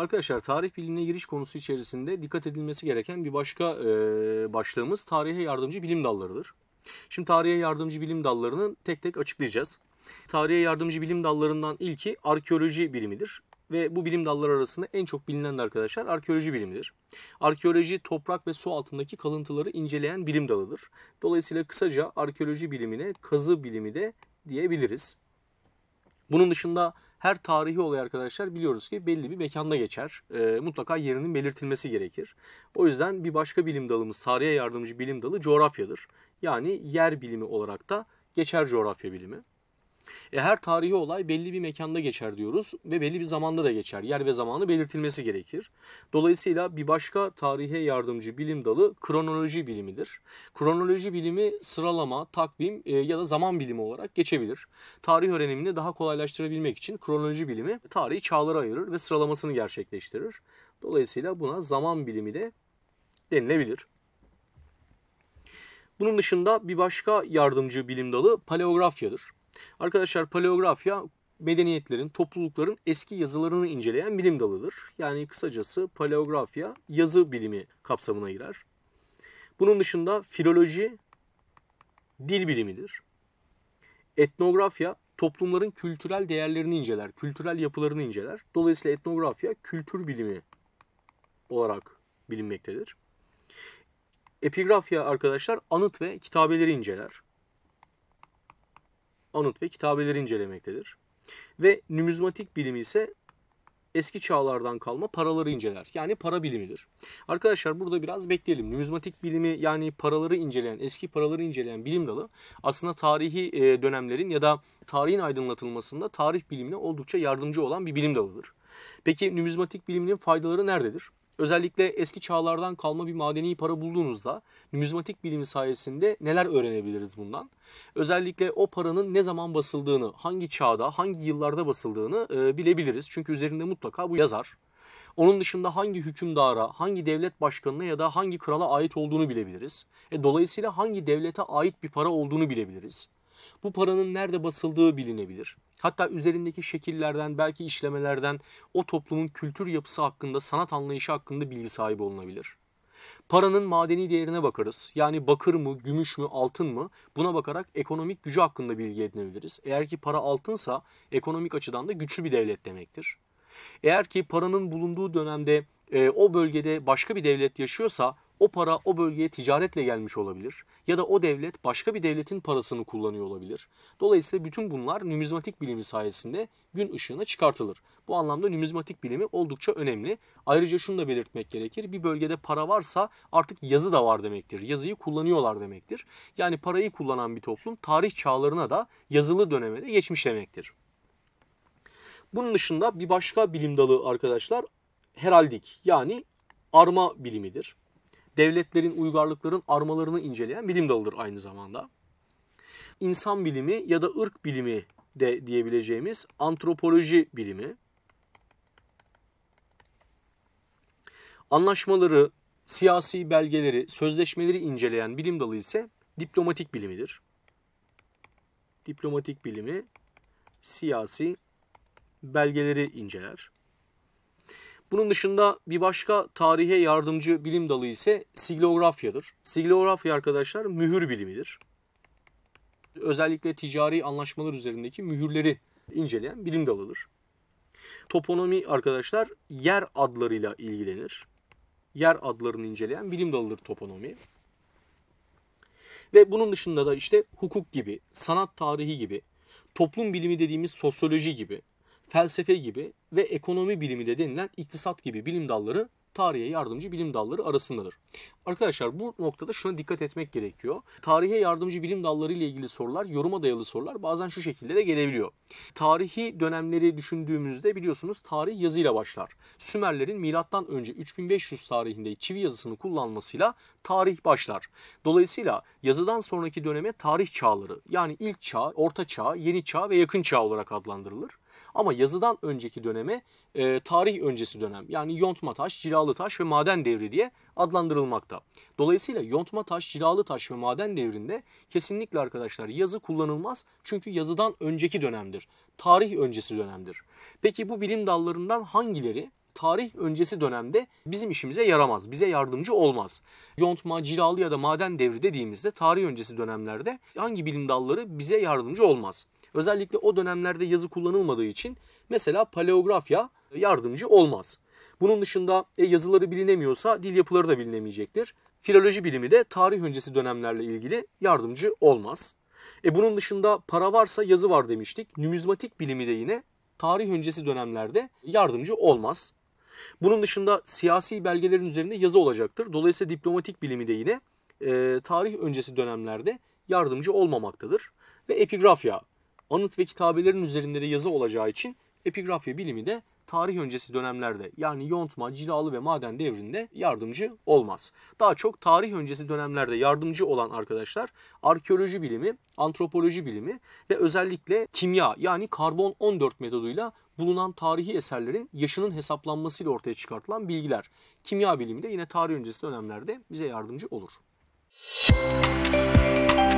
Arkadaşlar tarih bilimine giriş konusu içerisinde dikkat edilmesi gereken bir başka e, başlığımız tarihe yardımcı bilim dallarıdır. Şimdi tarihe yardımcı bilim dallarını tek tek açıklayacağız. Tarihe yardımcı bilim dallarından ilki arkeoloji bilimidir. Ve bu bilim dalları arasında en çok bilinen de arkadaşlar arkeoloji bilimidir. Arkeoloji toprak ve su altındaki kalıntıları inceleyen bilim dalıdır. Dolayısıyla kısaca arkeoloji bilimine kazı bilimi de diyebiliriz. Bunun dışında her tarihi olay arkadaşlar biliyoruz ki belli bir mekanda geçer. E, mutlaka yerinin belirtilmesi gerekir. O yüzden bir başka bilim dalımız, tarihe yardımcı bilim dalı coğrafyadır. Yani yer bilimi olarak da geçer coğrafya bilimi. E, her tarihi olay belli bir mekanda geçer diyoruz ve belli bir zamanda da geçer. Yer ve zamanı belirtilmesi gerekir. Dolayısıyla bir başka tarihe yardımcı bilim dalı kronoloji bilimidir. Kronoloji bilimi sıralama, takvim e, ya da zaman bilimi olarak geçebilir. Tarih öğrenimini daha kolaylaştırabilmek için kronoloji bilimi tarihi çağlara ayırır ve sıralamasını gerçekleştirir. Dolayısıyla buna zaman bilimi de denilebilir. Bunun dışında bir başka yardımcı bilim dalı paleografyadır. Arkadaşlar paleografya medeniyetlerin, toplulukların eski yazılarını inceleyen bilim dalıdır. Yani kısacası paleografya yazı bilimi kapsamına girer. Bunun dışında filoloji dil bilimidir. Etnografya toplumların kültürel değerlerini inceler, kültürel yapılarını inceler. Dolayısıyla etnografya kültür bilimi olarak bilinmektedir. Epigrafya arkadaşlar anıt ve kitabeleri inceler anıt ve kitabeleri incelemektedir. Ve numizmatik bilimi ise eski çağlardan kalma paraları inceler. Yani para bilimidir. Arkadaşlar burada biraz bekleyelim. Numizmatik bilimi yani paraları inceleyen, eski paraları inceleyen bilim dalı aslında tarihi e, dönemlerin ya da tarihin aydınlatılmasında tarih bilimine oldukça yardımcı olan bir bilim dalıdır. Peki numizmatik biliminin faydaları nerededir? Özellikle eski çağlardan kalma bir madeni para bulduğunuzda numizmatik bilimi sayesinde neler öğrenebiliriz bundan? Özellikle o paranın ne zaman basıldığını, hangi çağda, hangi yıllarda basıldığını e, bilebiliriz. Çünkü üzerinde mutlaka bu yazar. Onun dışında hangi hükümdara, hangi devlet başkanına ya da hangi krala ait olduğunu bilebiliriz. E, dolayısıyla hangi devlete ait bir para olduğunu bilebiliriz. Bu paranın nerede basıldığı bilinebilir. Hatta üzerindeki şekillerden, belki işlemelerden o toplumun kültür yapısı hakkında, sanat anlayışı hakkında bilgi sahibi olunabilir. Paranın madeni değerine bakarız. Yani bakır mı, gümüş mü, altın mı? Buna bakarak ekonomik gücü hakkında bilgi edinebiliriz. Eğer ki para altınsa ekonomik açıdan da güçlü bir devlet demektir. Eğer ki paranın bulunduğu dönemde e, o bölgede başka bir devlet yaşıyorsa o para o bölgeye ticaretle gelmiş olabilir ya da o devlet başka bir devletin parasını kullanıyor olabilir. Dolayısıyla bütün bunlar numizmatik bilimi sayesinde gün ışığına çıkartılır. Bu anlamda numizmatik bilimi oldukça önemli. Ayrıca şunu da belirtmek gerekir. Bir bölgede para varsa artık yazı da var demektir. Yazıyı kullanıyorlar demektir. Yani parayı kullanan bir toplum tarih çağlarına da yazılı döneme de geçmiş demektir. Bunun dışında bir başka bilim dalı arkadaşlar heraldik yani arma bilimidir devletlerin, uygarlıkların armalarını inceleyen bilim dalıdır aynı zamanda. İnsan bilimi ya da ırk bilimi de diyebileceğimiz antropoloji bilimi. Anlaşmaları, siyasi belgeleri, sözleşmeleri inceleyen bilim dalı ise diplomatik bilimidir. Diplomatik bilimi siyasi belgeleri inceler. Bunun dışında bir başka tarihe yardımcı bilim dalı ise siglografyadır. Siglografya arkadaşlar mühür bilimidir. Özellikle ticari anlaşmalar üzerindeki mühürleri inceleyen bilim dalıdır. Toponomi arkadaşlar yer adlarıyla ilgilenir. Yer adlarını inceleyen bilim dalıdır toponomi. Ve bunun dışında da işte hukuk gibi, sanat tarihi gibi, toplum bilimi dediğimiz sosyoloji gibi, felsefe gibi ve ekonomi bilimi de denilen iktisat gibi bilim dalları tarihe yardımcı bilim dalları arasındadır. Arkadaşlar bu noktada şuna dikkat etmek gerekiyor. Tarihe yardımcı bilim dalları ile ilgili sorular, yoruma dayalı sorular bazen şu şekilde de gelebiliyor. Tarihi dönemleri düşündüğümüzde biliyorsunuz tarih yazıyla başlar. Sümerlerin milattan önce 3500 tarihinde çivi yazısını kullanmasıyla tarih başlar. Dolayısıyla yazıdan sonraki döneme tarih çağları yani ilk çağ, orta çağ, yeni çağ ve yakın çağ olarak adlandırılır. Ama yazıdan önceki döneme e, tarih öncesi dönem yani yontma taş, cilalı taş ve maden devri diye adlandırılmakta. Dolayısıyla yontma taş, cilalı taş ve maden devrinde kesinlikle arkadaşlar yazı kullanılmaz. Çünkü yazıdan önceki dönemdir. Tarih öncesi dönemdir. Peki bu bilim dallarından hangileri tarih öncesi dönemde bizim işimize yaramaz, bize yardımcı olmaz. Yontma, cilalı ya da maden devri dediğimizde tarih öncesi dönemlerde hangi bilim dalları bize yardımcı olmaz? Özellikle o dönemlerde yazı kullanılmadığı için mesela paleografya yardımcı olmaz. Bunun dışında e, yazıları bilinemiyorsa dil yapıları da bilinemeyecektir. Filoloji bilimi de tarih öncesi dönemlerle ilgili yardımcı olmaz. E bunun dışında para varsa yazı var demiştik. Numizmatik bilimi de yine tarih öncesi dönemlerde yardımcı olmaz. Bunun dışında siyasi belgelerin üzerinde yazı olacaktır. Dolayısıyla diplomatik bilimi de yine e, tarih öncesi dönemlerde yardımcı olmamaktadır. Ve epigrafya, anıt ve kitabelerin üzerinde de yazı olacağı için epigrafya bilimi de tarih öncesi dönemlerde yani yontma, cilalı ve maden devrinde yardımcı olmaz. Daha çok tarih öncesi dönemlerde yardımcı olan arkadaşlar arkeoloji bilimi, antropoloji bilimi ve özellikle kimya yani karbon 14 metoduyla bulunan tarihi eserlerin yaşının hesaplanmasıyla ortaya çıkartılan bilgiler. Kimya bilimi de yine tarih öncesi dönemlerde bize yardımcı olur. Müzik